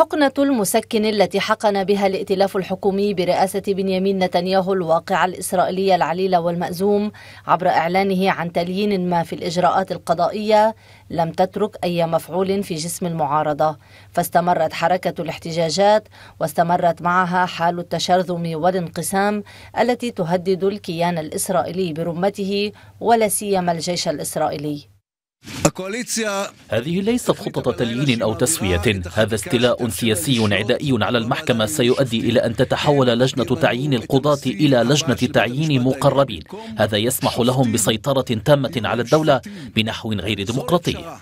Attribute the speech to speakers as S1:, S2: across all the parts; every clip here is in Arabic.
S1: حقنة المسكن التي حقن بها الائتلاف الحكومي برئاسة بنيامين نتنياهو الواقعة الإسرائيلية العليلة والمأزوم عبر إعلانه عن تليين ما في الإجراءات القضائية لم تترك أي مفعول في جسم المعارضة فاستمرت حركة الاحتجاجات واستمرت معها حال التشرذم والانقسام التي تهدد الكيان الإسرائيلي برمته ولا سيما الجيش الإسرائيلي
S2: هذه ليست خطة تليين أو تسوية هذا استيلاء سياسي عدائي على المحكمة سيؤدي إلى أن تتحول لجنة تعيين القضاة إلى لجنة تعيين مقربين هذا يسمح لهم بسيطرة تامة على الدولة بنحو غير ديمقراطي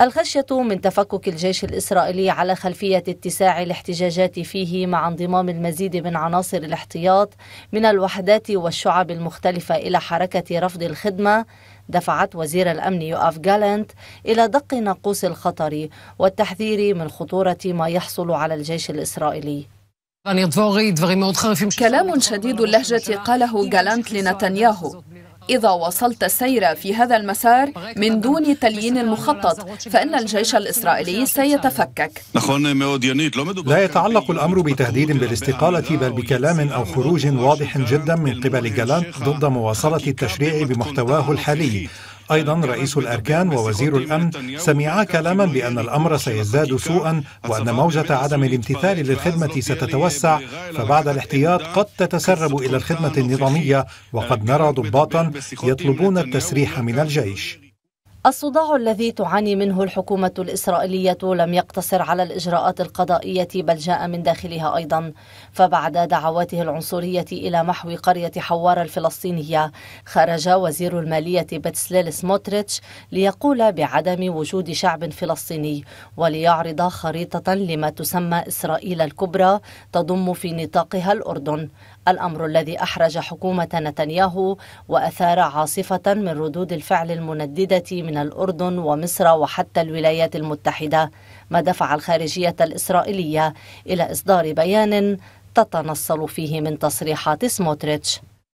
S1: الخشية من تفكك الجيش الإسرائيلي على خلفية اتساع الاحتجاجات فيه مع انضمام المزيد من عناصر الاحتياط من الوحدات والشعب المختلفة إلى حركة رفض الخدمة دفعت وزير الأمن يؤاف جالنت إلى دق ناقوس الخطر والتحذير من خطورة ما يحصل على الجيش الإسرائيلي كلام شديد اللهجة قاله جالانت لنتنياهو إذا وصلت السير في هذا المسار من دون تليين المخطط فإن الجيش الإسرائيلي سيتفكك
S3: لا يتعلق الأمر بتهديد بالاستقالة بل بكلام أو خروج واضح جدا من قبل جالانت ضد مواصلة التشريع بمحتواه الحالي أيضا رئيس الأركان ووزير الأمن سمعا كلاما بأن الأمر سيزداد سوءا وأن موجة عدم الامتثال للخدمة ستتوسع فبعد الاحتياط قد تتسرب إلى الخدمة النظامية وقد نرى ضباطا يطلبون التسريح من الجيش
S1: الصداع الذي تعاني منه الحكومة الإسرائيلية لم يقتصر على الإجراءات القضائية بل جاء من داخلها أيضا فبعد دعواته العنصرية إلى محو قرية حوار الفلسطينية خرج وزير المالية بتسليل سموتريتش ليقول بعدم وجود شعب فلسطيني وليعرض خريطة لما تسمى إسرائيل الكبرى تضم في نطاقها الأردن الأمر الذي أحرج حكومة نتنياهو وأثار عاصفة من ردود الفعل المنددة من الأردن ومصر وحتى الولايات المتحدة ما دفع الخارجية الإسرائيلية إلى إصدار بيان تتنصل فيه من تصريحات سموتريتش